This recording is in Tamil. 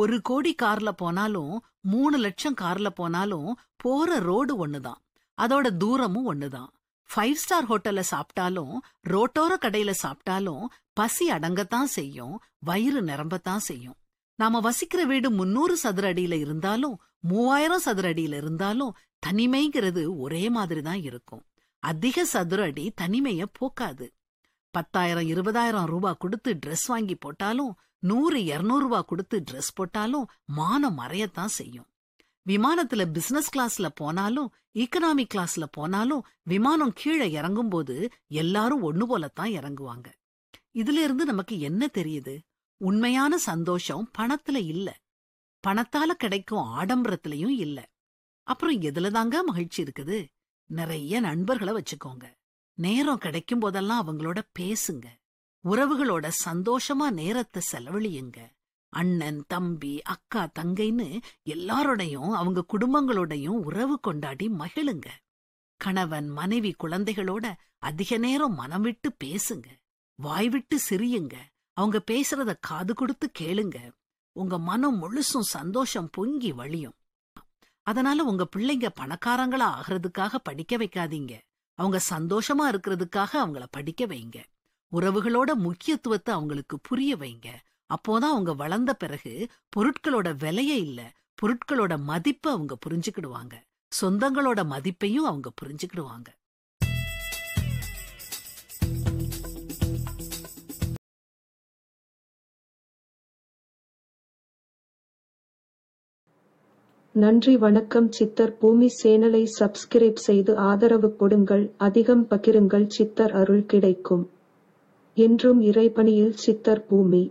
ஒரு கோடி கார்ல போனாலும் மூணு லட்சம் கார்ல போனாலும் போற ரோடு ஒண்ணுதான் அதோட தூரமும் ஒண்ணுதான் ஃபைவ் ஸ்டார் ஹோட்டல்ல சாப்பிட்டாலும் ரோட்டோர கடையில சாப்பிட்டாலும் பசி அடங்கத்தான் செய்யும் வயிறு நிரம்பத்தான் செய்யும் நாம வசிக்கிற வீடு முன்னூறு சதுர அடியில இருந்தாலும் மூவாயிரம் சதுர அடியில இருந்தாலும் தனிமைங்கிறது ஒரே மாதிரி தான் இருக்கும் அதிக சதுர அடி தனிமைய போக்காது பத்தாயிரம் இருபதாயிரம் ரூபாய் கொடுத்து ட்ரெஸ் வாங்கி போட்டாலும் நூறு ரூபா கொடுத்து ட்ரெஸ் போட்டாலும் மானம் மறையத்தான் செய்யும் விமானத்துல பிசினஸ் கிளாஸ்ல போனாலும் இக்கனாமிக் கிளாஸ்ல போனாலும் விமானம் கீழே இறங்கும் போது எல்லாரும் ஒண்ணு போலத்தான் இறங்குவாங்க இதுல இருந்து நமக்கு என்ன தெரியுது உண்மையான சந்தோஷம் பணத்துல இல்ல பணத்தால கிடைக்கும் ஆடம்பரத்திலையும் இல்ல அப்புறம் எதுலதாங்க மகிழ்ச்சி இருக்குது நிறைய நண்பர்களை வச்சுக்கோங்க நேரம் கிடைக்கும் போதெல்லாம் அவங்களோட பேசுங்க உறவுகளோட சந்தோஷமா நேரத்தை செலவழியுங்க அண்ணன் தம்பி அக்கா தங்கைன்னு எல்லாரோடையும் அவங்க குடும்பங்களோடையும் உறவு கொண்டாடி மகிழுங்க கணவன் மனைவி குழந்தைகளோட அதிக நேரம் மனம் விட்டு பேசுங்க வாய் விட்டு சிரியுங்க அவங்க பேசுறத காது கொடுத்து கேளுங்க உங்க மனம் முழுசும் சந்தோஷம் பொங்கி வழியும் அதனால உங்க பிள்ளைங்க பணக்காரங்களா ஆகிறதுக்காக படிக்க வைக்காதீங்க அவங்க சந்தோஷமா இருக்கிறதுக்காக அவங்கள படிக்க வைங்க உறவுகளோட முக்கியத்துவத்தை அவங்களுக்கு புரிய வைங்க அப்போதான் அவங்க வளர்ந்த பிறகு பொருட்களோட விலைய இல்ல பொருட்களோட மதிப்பை அவங்க புரிஞ்சுக்கிடுவாங்க சொந்தங்களோட மதிப்பையும் அவங்க புரிஞ்சுக்கிடுவாங்க நன்றி வணக்கம் சித்தர் பூமி சேனலை சப்ஸ்கிரைப் செய்து ஆதரவு கொடுங்கள் அதிகம் பகிருங்கள் சித்தர் அருள் கிடைக்கும் என்றும் இறைபணியில் சித்தர் பூமி